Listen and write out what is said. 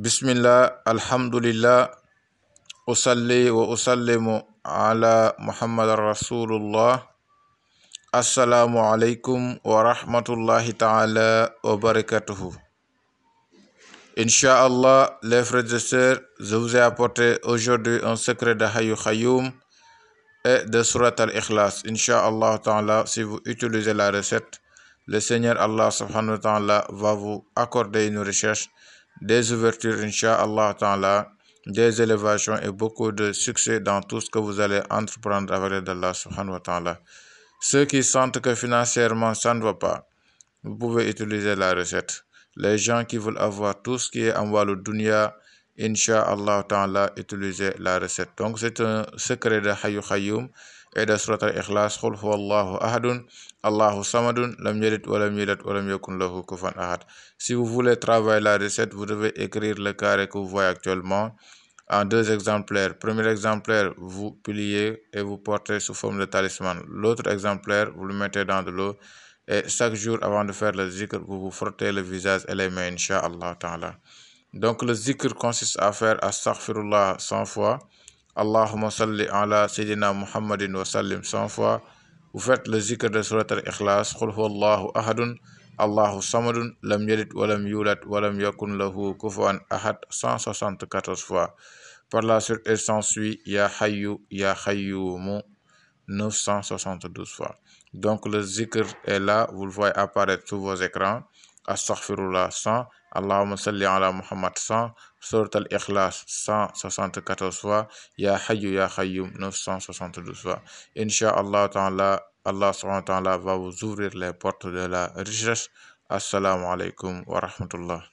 bismillah alhamdulillah usalli wa usallimu ala muhammad rasulullah assalamu alaikum wa rahmatullahi taala wa barakatuhu Inch'Allah, les frères et sœurs, je vous ai apporté aujourd'hui un secret de Hayu Khayoum et de Surat al-Ikhlas. Inch'Allah ta'ala, si vous utilisez la recette, le Seigneur Allah subhanahu wa ta'ala va vous accorder une recherche des ouvertures, Allah Ta'ala, des élévations et beaucoup de succès dans tout ce que vous allez entreprendre avec l'aide d'Allah Subhanahu Ceux qui sentent que financièrement ça ne va pas, vous pouvez utiliser la recette. Les gens qui veulent avoir tout ce qui est en walu dunya, Inch'Allah Ta'ala, utilisez la recette. Donc c'est un secret de Hayu Hayoum si vous voulez travailler la recette vous devez écrire le carré que vous voyez actuellement en deux exemplaires. Premier exemplaire, vous pliez et vous portez sous forme de talisman. L'autre exemplaire, vous le mettez dans de l'eau. Et chaque jour, avant de faire le zikr, vous vous frottez le visage et les mains, incha'Allah. Donc, le zikr consiste à faire Astaghfirullah 100 fois, اللهم صل على سيدنا محمد وسلم 100 فوا وفات faites le zikr de Surat al-Ikhlas, الله huwallahu ahadun, Allahu samadun, lam ولم wa lam yulad wa lam yakun 174 fois. Par la suite, elle s'ensuit Ya Hayyu, Ya Hayyumu 972 fois. Donc le zikr est là, vous le voyez apparaître sur vos écrans. Astaghfirullah 100, اللهم صل على محمد صان سورة الإخلاص 174 فوا يا حي يا خيوم 972 فوا إن شاء الله تعالى الله سبحانه وتعالى va vous ouvrir les portes de la richesse السلام عليكم ورحمة الله